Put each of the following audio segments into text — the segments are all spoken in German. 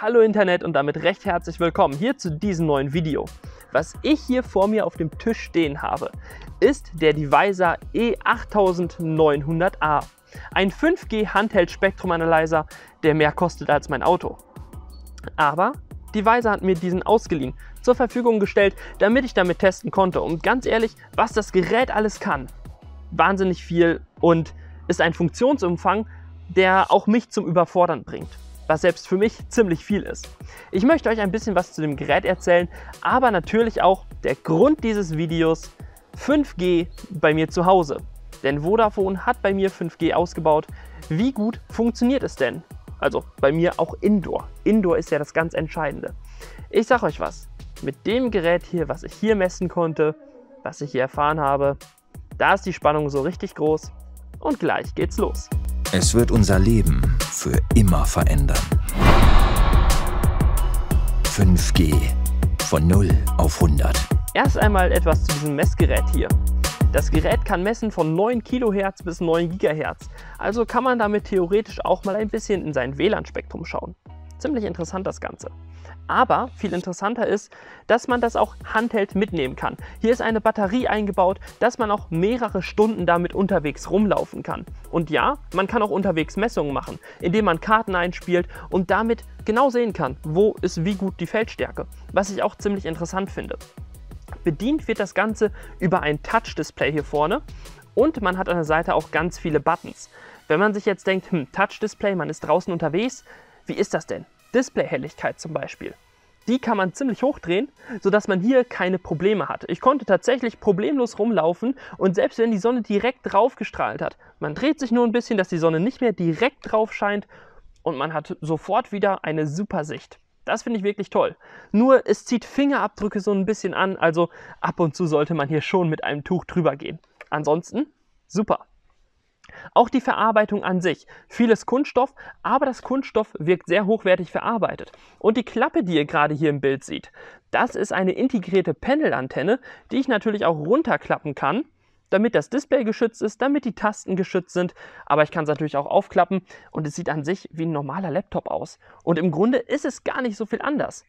Hallo Internet und damit recht herzlich willkommen hier zu diesem neuen Video. Was ich hier vor mir auf dem Tisch stehen habe, ist der Divisor E8900A. Ein 5G Handheld Spektrum Analyzer, der mehr kostet als mein Auto. Aber Divisor hat mir diesen ausgeliehen, zur Verfügung gestellt, damit ich damit testen konnte. Und ganz ehrlich, was das Gerät alles kann, wahnsinnig viel und ist ein Funktionsumfang, der auch mich zum Überfordern bringt was selbst für mich ziemlich viel ist. Ich möchte euch ein bisschen was zu dem Gerät erzählen, aber natürlich auch der Grund dieses Videos 5G bei mir zu Hause. Denn Vodafone hat bei mir 5G ausgebaut. Wie gut funktioniert es denn? Also bei mir auch Indoor. Indoor ist ja das ganz Entscheidende. Ich sag euch was, mit dem Gerät hier, was ich hier messen konnte, was ich hier erfahren habe, da ist die Spannung so richtig groß und gleich geht's los. Es wird unser Leben für immer verändern. 5G von 0 auf 100. Erst einmal etwas zu diesem Messgerät hier. Das Gerät kann messen von 9 kHz bis 9 GHz, also kann man damit theoretisch auch mal ein bisschen in sein WLAN-Spektrum schauen. Ziemlich interessant das Ganze. Aber viel interessanter ist, dass man das auch handheld mitnehmen kann. Hier ist eine Batterie eingebaut, dass man auch mehrere Stunden damit unterwegs rumlaufen kann. Und ja, man kann auch unterwegs Messungen machen, indem man Karten einspielt und damit genau sehen kann, wo ist wie gut die Feldstärke, was ich auch ziemlich interessant finde. Bedient wird das Ganze über ein Touch-Display hier vorne und man hat an der Seite auch ganz viele Buttons. Wenn man sich jetzt denkt, hm, Touch-Display, man ist draußen unterwegs, wie ist das denn? Displayhelligkeit zum Beispiel. Die kann man ziemlich hochdrehen, sodass man hier keine Probleme hat. Ich konnte tatsächlich problemlos rumlaufen und selbst wenn die Sonne direkt drauf gestrahlt hat, man dreht sich nur ein bisschen, dass die Sonne nicht mehr direkt drauf scheint und man hat sofort wieder eine super Sicht. Das finde ich wirklich toll. Nur es zieht Fingerabdrücke so ein bisschen an, also ab und zu sollte man hier schon mit einem Tuch drüber gehen. Ansonsten super. Auch die Verarbeitung an sich. Vieles Kunststoff, aber das Kunststoff wirkt sehr hochwertig verarbeitet. Und die Klappe, die ihr gerade hier im Bild seht, das ist eine integrierte Panelantenne, die ich natürlich auch runterklappen kann, damit das Display geschützt ist, damit die Tasten geschützt sind. Aber ich kann es natürlich auch aufklappen und es sieht an sich wie ein normaler Laptop aus. Und im Grunde ist es gar nicht so viel anders.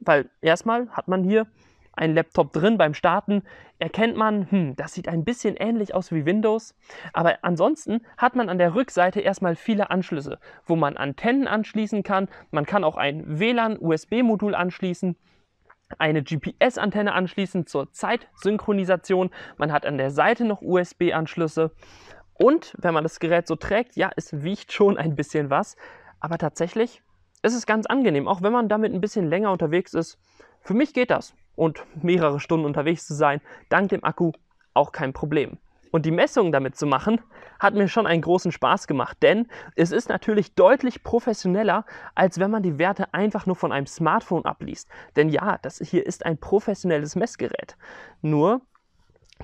Weil erstmal hat man hier ein Laptop drin. Beim Starten erkennt man, hm, das sieht ein bisschen ähnlich aus wie Windows. Aber ansonsten hat man an der Rückseite erstmal viele Anschlüsse, wo man Antennen anschließen kann. Man kann auch ein WLAN-USB-Modul anschließen eine GPS-Antenne anschließen zur Zeitsynchronisation. Man hat an der Seite noch USB-Anschlüsse. Und wenn man das Gerät so trägt, ja, es wiegt schon ein bisschen was. Aber tatsächlich ist es ganz angenehm, auch wenn man damit ein bisschen länger unterwegs ist. Für mich geht das und mehrere Stunden unterwegs zu sein, dank dem Akku auch kein Problem. Und die Messungen damit zu machen, hat mir schon einen großen Spaß gemacht, denn es ist natürlich deutlich professioneller, als wenn man die Werte einfach nur von einem Smartphone abliest. Denn ja, das hier ist ein professionelles Messgerät. Nur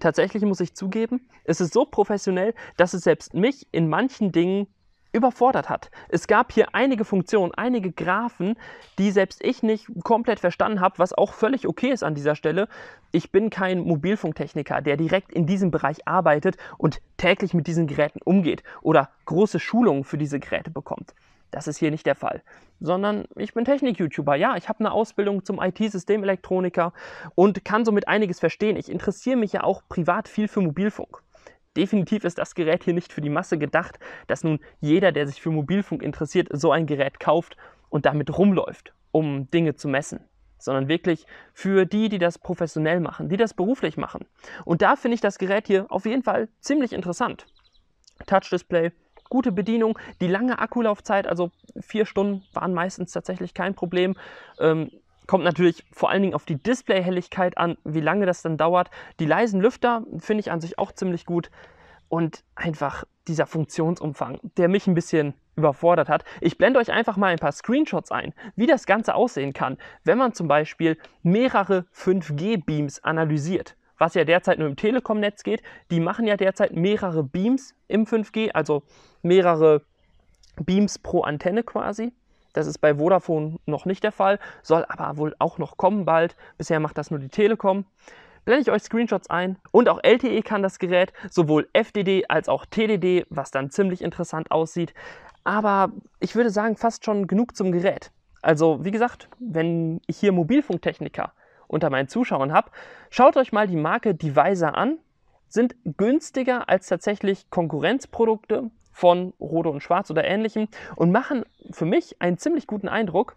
tatsächlich muss ich zugeben, es ist so professionell, dass es selbst mich in manchen Dingen überfordert hat. Es gab hier einige Funktionen, einige Graphen, die selbst ich nicht komplett verstanden habe, was auch völlig okay ist an dieser Stelle. Ich bin kein Mobilfunktechniker, der direkt in diesem Bereich arbeitet und täglich mit diesen Geräten umgeht oder große Schulungen für diese Geräte bekommt. Das ist hier nicht der Fall, sondern ich bin Technik-YouTuber. Ja, ich habe eine Ausbildung zum IT-Systemelektroniker und kann somit einiges verstehen. Ich interessiere mich ja auch privat viel für Mobilfunk. Definitiv ist das Gerät hier nicht für die Masse gedacht, dass nun jeder, der sich für Mobilfunk interessiert, so ein Gerät kauft und damit rumläuft, um Dinge zu messen sondern wirklich für die, die das professionell machen, die das beruflich machen. Und da finde ich das Gerät hier auf jeden Fall ziemlich interessant. Touch-Display, gute Bedienung, die lange Akkulaufzeit, also vier Stunden waren meistens tatsächlich kein Problem. Ähm, Kommt natürlich vor allen Dingen auf die Displayhelligkeit an, wie lange das dann dauert. Die leisen Lüfter finde ich an sich auch ziemlich gut. Und einfach dieser Funktionsumfang, der mich ein bisschen überfordert hat. Ich blende euch einfach mal ein paar Screenshots ein, wie das Ganze aussehen kann, wenn man zum Beispiel mehrere 5G-Beams analysiert was ja derzeit nur im Telekom-Netz geht, die machen ja derzeit mehrere Beams im 5G, also mehrere Beams pro Antenne quasi. Das ist bei Vodafone noch nicht der Fall, soll aber wohl auch noch kommen bald. Bisher macht das nur die Telekom. Blende ich euch Screenshots ein und auch LTE kann das Gerät, sowohl FDD als auch TDD, was dann ziemlich interessant aussieht. Aber ich würde sagen, fast schon genug zum Gerät. Also wie gesagt, wenn ich hier Mobilfunktechniker unter meinen Zuschauern habe, schaut euch mal die Marke Deviser an. Sind günstiger als tatsächlich Konkurrenzprodukte, von Rode und Schwarz oder ähnlichem und machen für mich einen ziemlich guten Eindruck.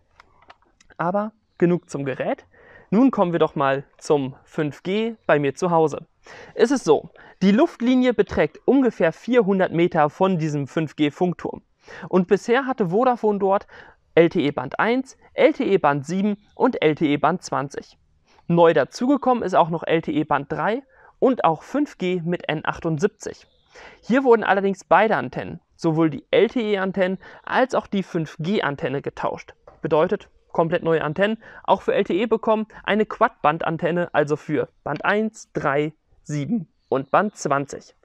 Aber genug zum Gerät. Nun kommen wir doch mal zum 5G bei mir zu Hause. Es ist so, die Luftlinie beträgt ungefähr 400 Meter von diesem 5G-Funkturm. Und bisher hatte Vodafone dort LTE Band 1, LTE Band 7 und LTE Band 20. Neu dazugekommen ist auch noch LTE Band 3 und auch 5G mit N78. Hier wurden allerdings beide Antennen, sowohl die LTE-Antennen als auch die 5G-Antenne getauscht. Bedeutet, komplett neue Antennen, auch für LTE bekommen, eine Quad-Band-Antenne, also für Band 1, 3, 7 und Band 20.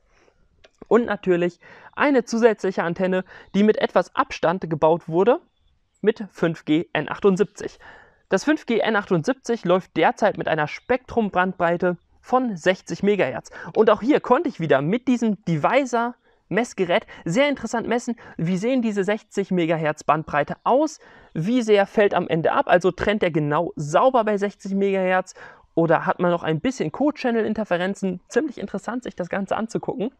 Und natürlich eine zusätzliche Antenne, die mit etwas Abstand gebaut wurde, mit 5G N78. Das 5G N78 läuft derzeit mit einer Spektrumbrandbreite von 60 MHz. Und auch hier konnte ich wieder mit diesem Divisor Messgerät sehr interessant messen, wie sehen diese 60 MHz Bandbreite aus, wie sehr fällt am Ende ab, also trennt er genau sauber bei 60 MHz oder hat man noch ein bisschen Code-Channel-Interferenzen, ziemlich interessant sich das Ganze anzugucken.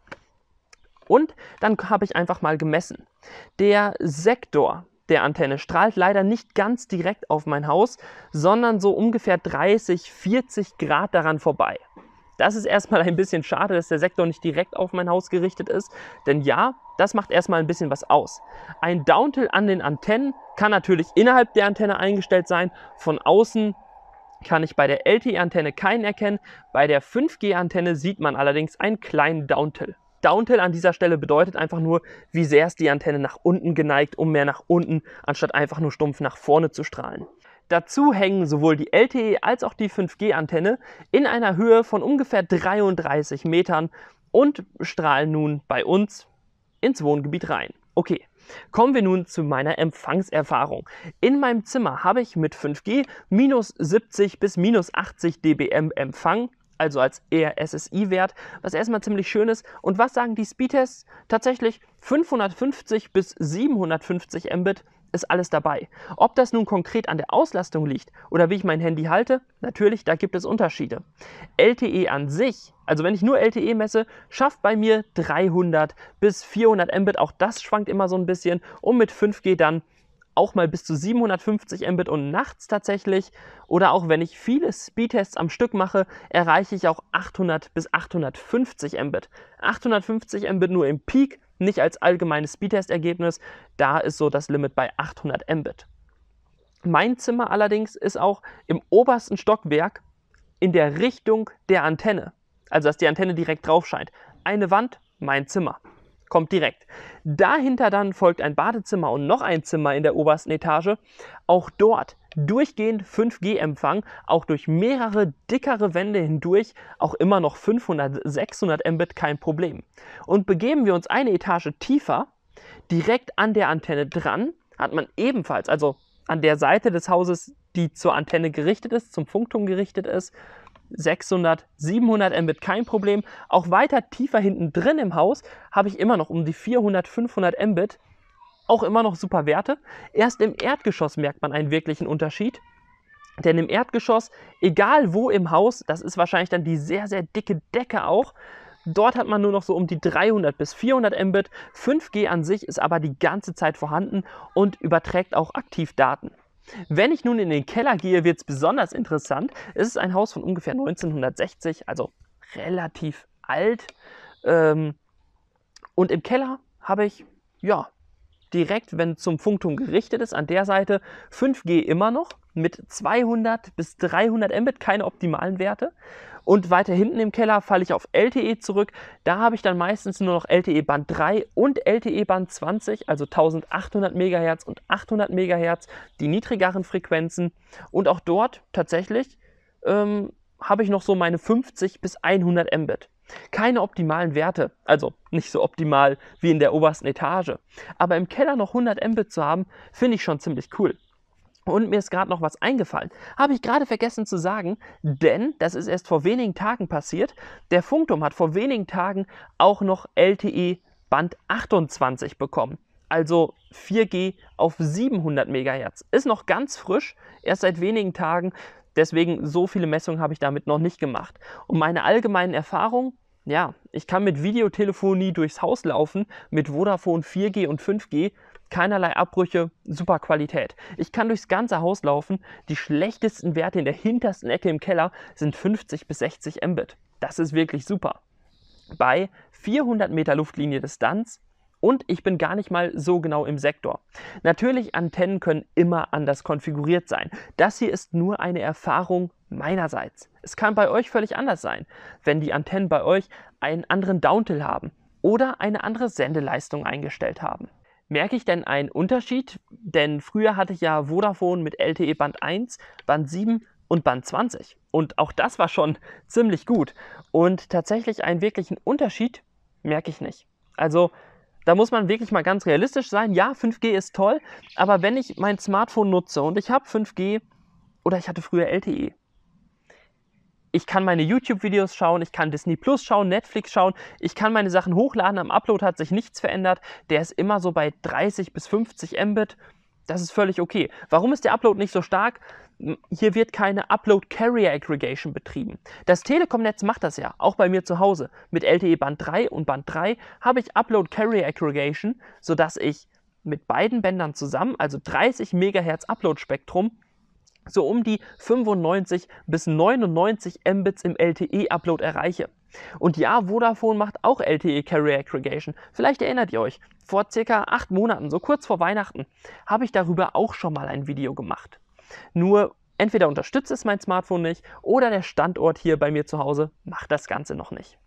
Und dann habe ich einfach mal gemessen. Der Sektor der Antenne strahlt leider nicht ganz direkt auf mein Haus, sondern so ungefähr 30, 40 Grad daran vorbei. Das ist erstmal ein bisschen schade, dass der Sektor nicht direkt auf mein Haus gerichtet ist, denn ja, das macht erstmal ein bisschen was aus. Ein Downtill an den Antennen kann natürlich innerhalb der Antenne eingestellt sein, von außen kann ich bei der LTE-Antenne keinen erkennen, bei der 5G-Antenne sieht man allerdings einen kleinen Downtill. Downtail an dieser Stelle bedeutet einfach nur, wie sehr ist die Antenne nach unten geneigt, um mehr nach unten, anstatt einfach nur stumpf nach vorne zu strahlen. Dazu hängen sowohl die LTE als auch die 5G-Antenne in einer Höhe von ungefähr 33 Metern und strahlen nun bei uns ins Wohngebiet rein. Okay, Kommen wir nun zu meiner Empfangserfahrung. In meinem Zimmer habe ich mit 5G minus 70 bis minus 80 dBm Empfang also als eher SSI-Wert, was erstmal ziemlich schön ist. Und was sagen die Speedtests? Tatsächlich 550 bis 750 Mbit ist alles dabei. Ob das nun konkret an der Auslastung liegt oder wie ich mein Handy halte, natürlich, da gibt es Unterschiede. LTE an sich, also wenn ich nur LTE messe, schafft bei mir 300 bis 400 Mbit, auch das schwankt immer so ein bisschen, und mit 5G dann auch mal bis zu 750 Mbit und nachts tatsächlich. Oder auch wenn ich viele Speedtests am Stück mache, erreiche ich auch 800 bis 850 Mbit. 850 Mbit nur im Peak, nicht als allgemeines Speedtestergebnis. Da ist so das Limit bei 800 Mbit. Mein Zimmer allerdings ist auch im obersten Stockwerk in der Richtung der Antenne. Also dass die Antenne direkt drauf scheint. Eine Wand, mein Zimmer kommt direkt. Dahinter dann folgt ein Badezimmer und noch ein Zimmer in der obersten Etage. Auch dort durchgehend 5G-Empfang, auch durch mehrere dickere Wände hindurch, auch immer noch 500, 600 Mbit, kein Problem. Und begeben wir uns eine Etage tiefer, direkt an der Antenne dran, hat man ebenfalls, also an der Seite des Hauses, die zur Antenne gerichtet ist, zum Funkturm gerichtet ist, 600, 700 Mbit kein Problem. Auch weiter tiefer hinten drin im Haus habe ich immer noch um die 400, 500 Mbit. Auch immer noch super Werte. Erst im Erdgeschoss merkt man einen wirklichen Unterschied. Denn im Erdgeschoss, egal wo im Haus, das ist wahrscheinlich dann die sehr, sehr dicke Decke auch, dort hat man nur noch so um die 300 bis 400 Mbit. 5G an sich ist aber die ganze Zeit vorhanden und überträgt auch aktiv Daten. Wenn ich nun in den Keller gehe, wird es besonders interessant. Es ist ein Haus von ungefähr 1960, also relativ alt. Ähm, und im Keller habe ich, ja, direkt, wenn zum Funkturm gerichtet ist, an der Seite 5G immer noch mit 200 bis 300 Mbit, keine optimalen Werte. Und weiter hinten im Keller falle ich auf LTE zurück. Da habe ich dann meistens nur noch LTE Band 3 und LTE Band 20, also 1800 MHz und 800 MHz, die niedrigeren Frequenzen. Und auch dort tatsächlich ähm, habe ich noch so meine 50 bis 100 Mbit. Keine optimalen Werte, also nicht so optimal wie in der obersten Etage. Aber im Keller noch 100 Mbit zu haben, finde ich schon ziemlich cool. Und mir ist gerade noch was eingefallen. Habe ich gerade vergessen zu sagen, denn das ist erst vor wenigen Tagen passiert. Der Funkturm hat vor wenigen Tagen auch noch LTE Band 28 bekommen. Also 4G auf 700 MHz. Ist noch ganz frisch, erst seit wenigen Tagen. Deswegen so viele Messungen habe ich damit noch nicht gemacht. Und meine allgemeinen Erfahrungen, ja, ich kann mit Videotelefonie durchs Haus laufen, mit Vodafone 4G und 5G, keinerlei Abbrüche, super Qualität. Ich kann durchs ganze Haus laufen, die schlechtesten Werte in der hintersten Ecke im Keller sind 50 bis 60 Mbit. Das ist wirklich super. Bei 400 Meter Luftlinie Distanz und ich bin gar nicht mal so genau im Sektor. Natürlich, Antennen können immer anders konfiguriert sein. Das hier ist nur eine Erfahrung meinerseits. Es kann bei euch völlig anders sein, wenn die Antennen bei euch einen anderen Downtill haben oder eine andere Sendeleistung eingestellt haben. Merke ich denn einen Unterschied? Denn früher hatte ich ja Vodafone mit LTE Band 1, Band 7 und Band 20. Und auch das war schon ziemlich gut. Und tatsächlich einen wirklichen Unterschied merke ich nicht. Also da muss man wirklich mal ganz realistisch sein. Ja, 5G ist toll, aber wenn ich mein Smartphone nutze und ich habe 5G oder ich hatte früher LTE, ich kann meine YouTube-Videos schauen, ich kann Disney Plus schauen, Netflix schauen, ich kann meine Sachen hochladen, am Upload hat sich nichts verändert, der ist immer so bei 30 bis 50 Mbit, das ist völlig okay. Warum ist der Upload nicht so stark? hier wird keine Upload Carrier Aggregation betrieben. Das Telekom-Netz macht das ja, auch bei mir zu Hause. Mit LTE Band 3 und Band 3 habe ich Upload Carrier Aggregation, sodass ich mit beiden Bändern zusammen, also 30 MHz Upload-Spektrum, so um die 95 bis 99 Mbits im LTE-Upload erreiche. Und ja, Vodafone macht auch LTE Carrier Aggregation. Vielleicht erinnert ihr euch, vor circa 8 Monaten, so kurz vor Weihnachten, habe ich darüber auch schon mal ein Video gemacht. Nur entweder unterstützt es mein Smartphone nicht oder der Standort hier bei mir zu Hause macht das Ganze noch nicht.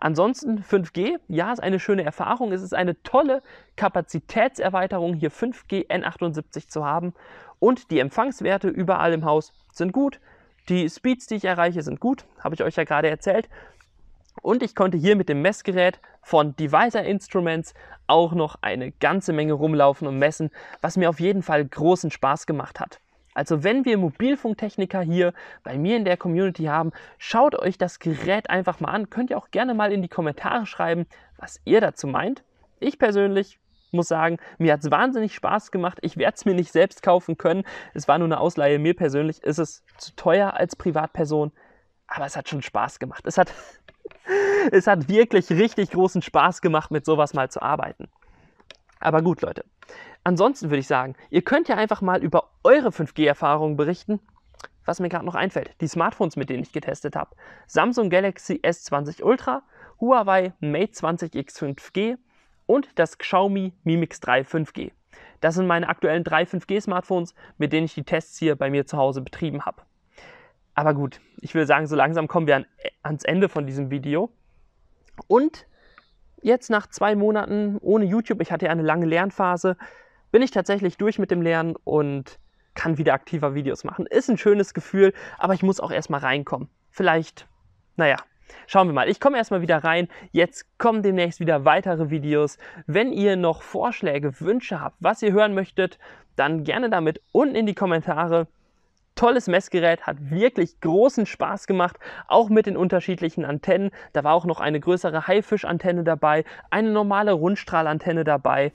Ansonsten 5G, ja, ist eine schöne Erfahrung. Es ist eine tolle Kapazitätserweiterung, hier 5G N78 zu haben. Und die Empfangswerte überall im Haus sind gut. Die Speeds, die ich erreiche, sind gut, habe ich euch ja gerade erzählt. Und ich konnte hier mit dem Messgerät von Divisor Instruments auch noch eine ganze Menge rumlaufen und messen, was mir auf jeden Fall großen Spaß gemacht hat. Also wenn wir Mobilfunktechniker hier bei mir in der Community haben, schaut euch das Gerät einfach mal an. Könnt ihr auch gerne mal in die Kommentare schreiben, was ihr dazu meint. Ich persönlich muss sagen, mir hat es wahnsinnig Spaß gemacht. Ich werde es mir nicht selbst kaufen können. Es war nur eine Ausleihe. Mir persönlich ist es zu teuer als Privatperson. Aber es hat schon Spaß gemacht. Es hat, es hat wirklich richtig großen Spaß gemacht, mit sowas mal zu arbeiten. Aber gut, Leute. Ansonsten würde ich sagen, ihr könnt ja einfach mal über eure 5G-Erfahrungen berichten, was mir gerade noch einfällt. Die Smartphones, mit denen ich getestet habe. Samsung Galaxy S20 Ultra, Huawei Mate 20X 5G und das Xiaomi Mi Mix 3 5G. Das sind meine aktuellen drei 5G-Smartphones, mit denen ich die Tests hier bei mir zu Hause betrieben habe. Aber gut, ich will sagen, so langsam kommen wir an, ans Ende von diesem Video. Und jetzt nach zwei Monaten ohne YouTube, ich hatte ja eine lange Lernphase, bin ich tatsächlich durch mit dem Lernen und kann wieder aktiver Videos machen. Ist ein schönes Gefühl, aber ich muss auch erstmal reinkommen. Vielleicht, naja, Schauen wir mal. Ich komme erstmal wieder rein. Jetzt kommen demnächst wieder weitere Videos. Wenn ihr noch Vorschläge, Wünsche habt, was ihr hören möchtet, dann gerne damit unten in die Kommentare. Tolles Messgerät, hat wirklich großen Spaß gemacht, auch mit den unterschiedlichen Antennen. Da war auch noch eine größere Haifischantenne dabei, eine normale Rundstrahlantenne dabei.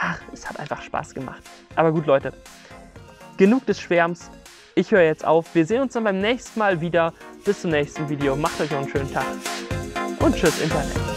Ach, es hat einfach Spaß gemacht. Aber gut, Leute, genug des Schwärms. Ich höre jetzt auf. Wir sehen uns dann beim nächsten Mal wieder. Bis zum nächsten Video. Macht euch noch einen schönen Tag. Und tschüss, Internet.